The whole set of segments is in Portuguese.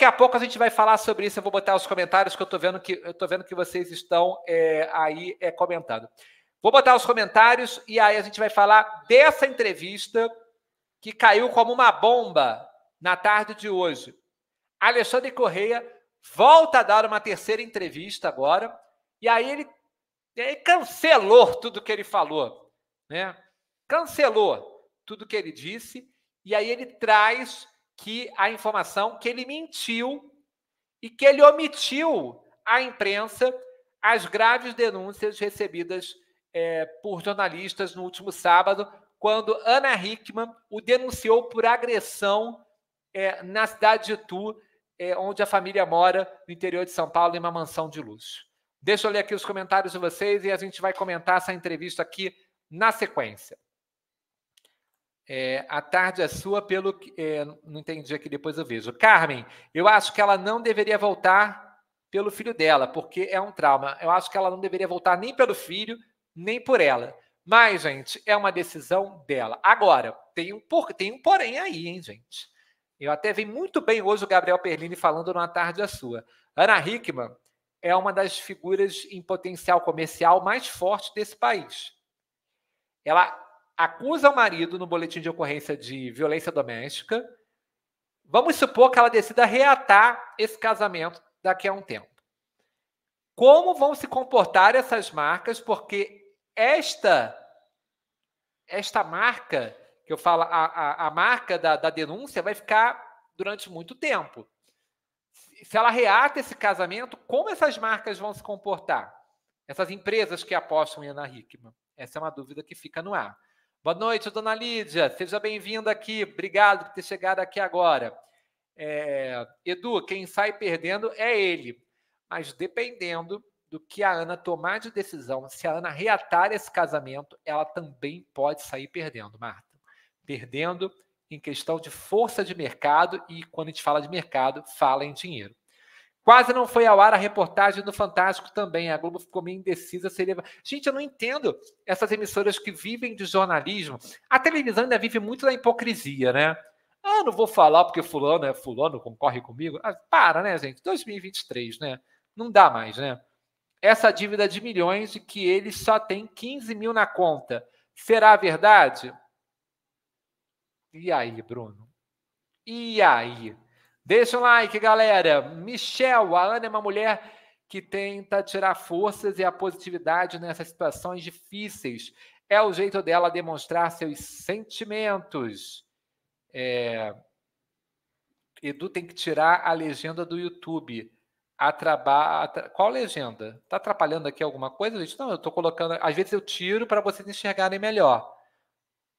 daqui a pouco a gente vai falar sobre isso. Eu vou botar os comentários que eu estou vendo que eu tô vendo que vocês estão é, aí é, comentando. Vou botar os comentários e aí a gente vai falar dessa entrevista que caiu como uma bomba na tarde de hoje. Alexandre Correia volta a dar uma terceira entrevista agora e aí ele, ele cancelou tudo que ele falou, né? Cancelou tudo que ele disse e aí ele traz que a informação que ele mentiu e que ele omitiu à imprensa as graves denúncias recebidas é, por jornalistas no último sábado, quando Ana Hickman o denunciou por agressão é, na cidade de Tu, é, onde a família mora, no interior de São Paulo, em uma mansão de luxo. Deixa eu ler aqui os comentários de vocês e a gente vai comentar essa entrevista aqui na sequência. É, a tarde é sua, pelo que. É, não entendi aqui, depois eu vejo. Carmen, eu acho que ela não deveria voltar pelo filho dela, porque é um trauma. Eu acho que ela não deveria voltar nem pelo filho, nem por ela. Mas, gente, é uma decisão dela. Agora, tem um, por, tem um porém aí, hein, gente? Eu até vi muito bem hoje o Gabriel Perlini falando numa tarde é sua. Ana Hickman é uma das figuras em potencial comercial mais forte desse país. Ela acusa o marido no boletim de ocorrência de violência doméstica. Vamos supor que ela decida reatar esse casamento daqui a um tempo. Como vão se comportar essas marcas? Porque esta esta marca que eu falo, a, a, a marca da, da denúncia vai ficar durante muito tempo. Se ela reata esse casamento, como essas marcas vão se comportar? Essas empresas que apostam em Ana Hickman? Essa é uma dúvida que fica no ar. Boa noite, dona Lídia. Seja bem-vinda aqui. Obrigado por ter chegado aqui agora. É, Edu, quem sai perdendo é ele. Mas dependendo do que a Ana tomar de decisão, se a Ana reatar esse casamento, ela também pode sair perdendo, Marta. Perdendo em questão de força de mercado, e quando a gente fala de mercado, fala em dinheiro. Quase não foi ao ar a reportagem do Fantástico também. A Globo ficou meio indecisa. Seria... Gente, eu não entendo essas emissoras que vivem de jornalismo. A televisão ainda vive muito da hipocrisia, né? Ah, não vou falar porque fulano é fulano, concorre comigo. Ah, para, né, gente? 2023, né? Não dá mais, né? Essa dívida de milhões de que ele só tem 15 mil na conta. Será verdade? E aí, Bruno? E aí? Deixa um like, galera. Michel, a Ana é uma mulher que tenta tirar forças e a positividade nessas situações difíceis. É o jeito dela demonstrar seus sentimentos. É... Edu tem que tirar a legenda do YouTube. Atraba... Qual legenda? Está atrapalhando aqui alguma coisa, gente? Não, eu estou colocando. Às vezes eu tiro para vocês enxergarem melhor.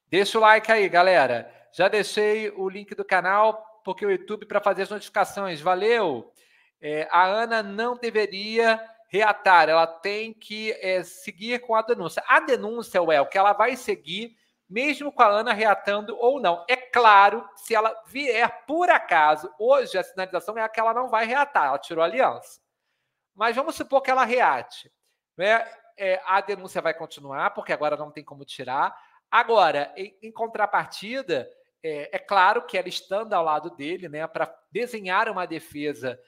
Deixa o like aí, galera. Já deixei o link do canal porque o YouTube para fazer as notificações. Valeu! É, a Ana não deveria reatar, ela tem que é, seguir com a denúncia. A denúncia, Well, que ela vai seguir, mesmo com a Ana reatando ou não. É claro, se ela vier por acaso, hoje a sinalização é a que ela não vai reatar, ela tirou a aliança. Mas vamos supor que ela reate. Né? É, a denúncia vai continuar, porque agora não tem como tirar. Agora, em, em contrapartida, é, é, claro que ela estando ao lado dele, né, para desenhar uma defesa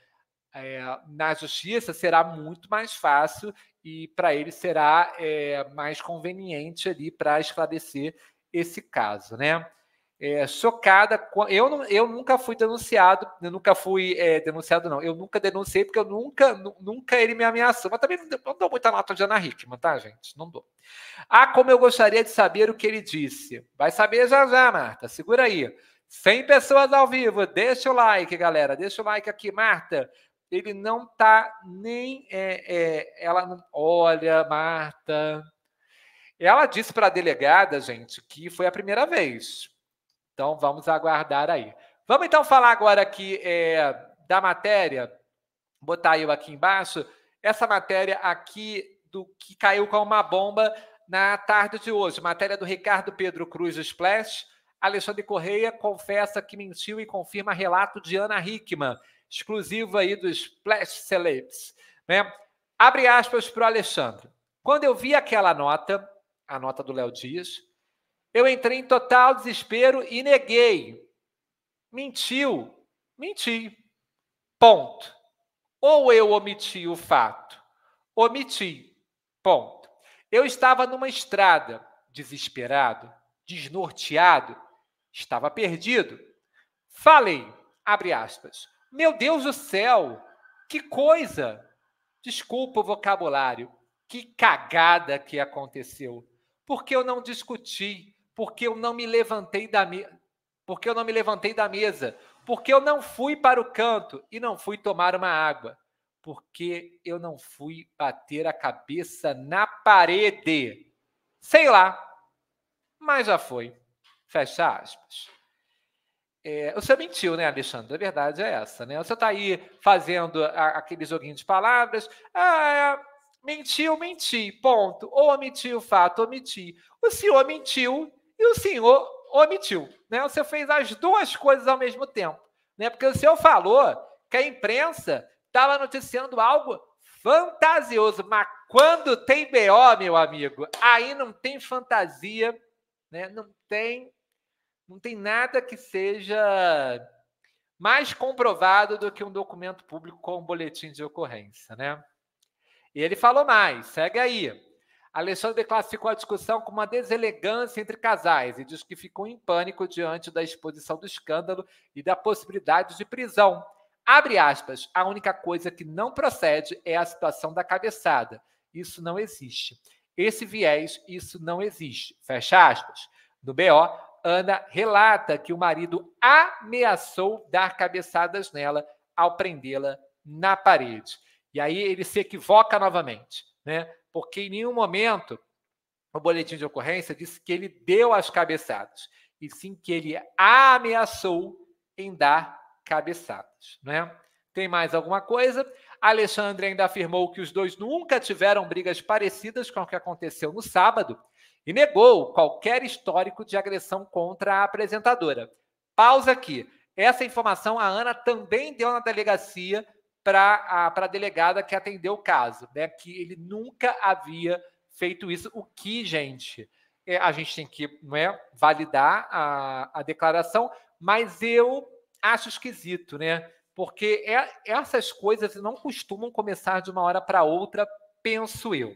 é, na justiça será muito mais fácil e para ele será é, mais conveniente ali para esclarecer esse caso, né? é, chocada. Eu, não, eu nunca fui denunciado, eu nunca fui é, denunciado, não. Eu nunca denunciei, porque eu nunca, nunca ele me ameaçou. Mas também não, dou muita nota de Ana Hickman, tá, gente? Não dou. Ah, como eu gostaria de saber o que ele disse. Vai saber já já, Marta. Segura aí. 100 pessoas ao vivo. Deixa o like, galera. Deixa o like aqui, Marta. Ele não tá nem. É, é, ela não. Olha, Marta. Ela disse para a delegada, gente, que foi a primeira vez. Então vamos aguardar aí. Vamos então falar agora aqui é, da matéria, botar eu aqui embaixo, essa matéria aqui do que caiu com uma bomba na tarde de hoje. Matéria do Ricardo Pedro Cruz Splash. Alexandre Correia confessa que mentiu e confirma relato de Ana Hickman, exclusivo aí do Splash Celebs. Né? Abre aspas para o Alexandre. Quando eu vi aquela nota, a nota do Léo Dias, eu entrei em total desespero e neguei. Mentiu. Menti. Ponto. Ou eu omiti o fato. Omiti. Ponto. Eu estava numa estrada, desesperado, desnorteado, estava perdido. Falei, abre aspas, meu Deus do céu, que coisa! Desculpa o vocabulário, que cagada que aconteceu, porque eu não discuti, porque eu não me levantei da mesa, porque eu não me levantei da mesa, porque eu não fui para o canto e não fui tomar uma água, porque eu não fui bater a cabeça na parede. Sei lá, mas já foi. Fecha aspas. É, o senhor mentiu, né, Alexandre? A verdade é essa, né? O senhor está aí fazendo a, aquele joguinho de palavras. Ah, mentiu, menti, ponto. Ou omitiu o fato, omiti. O senhor mentiu e o senhor omitiu. Né? Você fez as duas coisas ao mesmo tempo. Né? Porque o senhor falou que a imprensa estava noticiando algo fantasioso, mas quando tem BO, meu amigo, aí não tem fantasia, né? não tem não tem nada que seja mais comprovado do que um documento público com um boletim de ocorrência, né? E ele falou mais, segue aí. Alexandre classificou a discussão como uma deselegância entre casais e diz que ficou em pânico diante da exposição do escândalo e da possibilidade de prisão. Abre aspas, a única coisa que não procede é a situação da cabeçada. Isso não existe. Esse viés, isso não existe. Fecha aspas. No BO, Ana relata que o marido ameaçou dar cabeçadas nela ao prendê-la na parede. E aí ele se equivoca novamente, né? porque em nenhum momento o boletim de ocorrência disse que ele deu as cabeçadas, e sim que ele ameaçou em dar cabeçadas. Né? Tem mais alguma coisa? Alexandre ainda afirmou que os dois nunca tiveram brigas parecidas com o que aconteceu no sábado e negou qualquer histórico de agressão contra a apresentadora. Pausa aqui. Essa informação a Ana também deu na delegacia para a delegada que atendeu o caso, né? Que ele nunca havia feito isso. O que, gente, é, a gente tem que não é, validar a, a declaração, mas eu acho esquisito, né? Porque é, essas coisas não costumam começar de uma hora para outra, penso eu.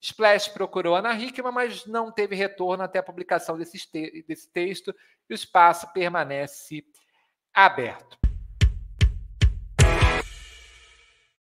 Splash procurou Ana Hickman, mas não teve retorno até a publicação desse, te desse texto e o espaço permanece aberto.